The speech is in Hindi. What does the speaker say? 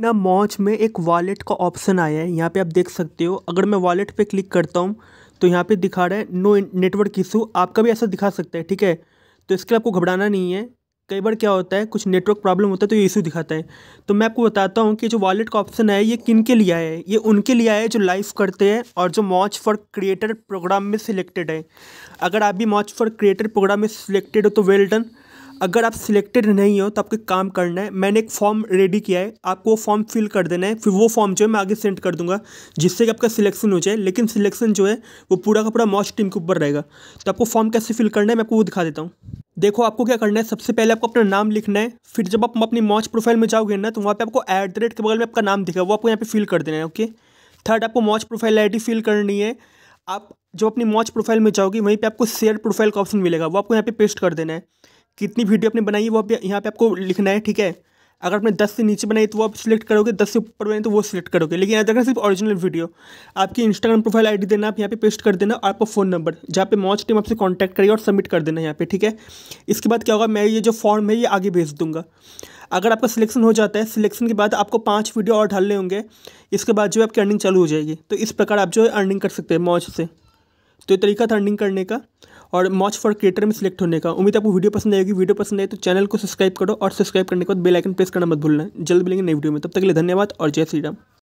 ना मॉच में एक वॉलेट का ऑप्शन आया है यहाँ पे आप देख सकते हो अगर मैं वॉलेट पे क्लिक करता हूँ तो यहाँ पे दिखा रहा है नो नेटवर्क इशू आपका भी ऐसा दिखा सकता है ठीक है तो इसके लिए आपको घबराना नहीं है कई बार क्या होता है कुछ नेटवर्क प्रॉब्लम होता है तो ये इशू दिखाता है तो मैं आपको बताता हूँ कि जो वॉलेट का ऑप्शन है ये किन के लिए आया है ये उनके लिए आया है जो लाइव करते हैं और जो मॉच फॉर क्रिएटर प्रोग्राम में सिलेक्टेड है अगर आप भी मॉच फॉर क्रिएटर प्रोग्राम में सिलेक्टेड हो तो वेल डन अगर आप सिलेक्टेड नहीं हो तो आपको काम करना है मैंने एक फॉर्म रेडी किया है आपको वो फॉर्म फिल कर देना है फिर वो फॉर्म जो है मैं आगे सेंड कर दूंगा जिससे कि आपका सिलेक्शन हो जाए लेकिन सिलेक्शन जो है वो पूरा का पूरा मॉस्ट टीम के ऊपर रहेगा तो आपको फॉर्म कैसे फिल करना है मैं आपको वो दिखा देता हूँ देखो आपको क्या करना है सबसे पहले आपको अपना नाम लिखना है फिर जब आप अपनी मॉच प्रोफाइल में जाओगे ना तो वहाँ पर आपको एट द रेट के बगल में आपका नाम दिखा वो आपको यहाँ पे फिल कर देना है ओके थर्ड आपको मॉच प्रोफाइल आई फिल करनी है आप जो अपनी मॉच प्रोफाइल में जाओगी वहीं पे आपको शेयर प्रोफाइल का ऑप्शन मिलेगा वो आपको यहाँ पे पेस्ट कर देना है कितनी वीडियो आपने बनाई है वो आप यहाँ पे आपको लिखना है ठीक है अगर आपने दस से नीचे बनाई तो वो आप सिलेक्ट करोगे दस से ऊपर बनाई तो वो सिलेक्ट करोगे लेकिन याद रखना सिर्फ ऑरिजिनल वीडियो आपकी इंस्टाग्राम प्रोफाइल आईडी देना आप यहाँ पे पेस्ट कर देना और आपका फ़ोन नंबर जहाँ पे मॉच टीम आपसे कॉन्टैक्ट करिए और सबमिट कर देना यहाँ पे ठीक है इसके बाद क्या होगा मैं ये जो फॉर्म है ये आगे भेज दूँगा अगर आपका सिलेक्शन हो जाता है सिलेक्शन के बाद आपको पाँच वीडियो और डालने होंगे इसके बाद जो आपकी अर्निंग चालू हो जाएगी तो इस प्रकार आप जो है अर्निंग कर सकते हैं मौज से तो ये तरीका था अर्निंग करने का और मॉच फॉर क्रिएटर में सिलेक्ट होने का उम्मीद आपको वीडियो पसंद आएगी वीडियो पसंद आए तो चैनल को सब्सक्राइब करो और सब्सक्राइब करने के बाद बेल आइकन प्रेस करना मत भूलना जल्द मिलेंगे नई वीडियो में तब तक के लिए धन्यवाद और जय श्री राम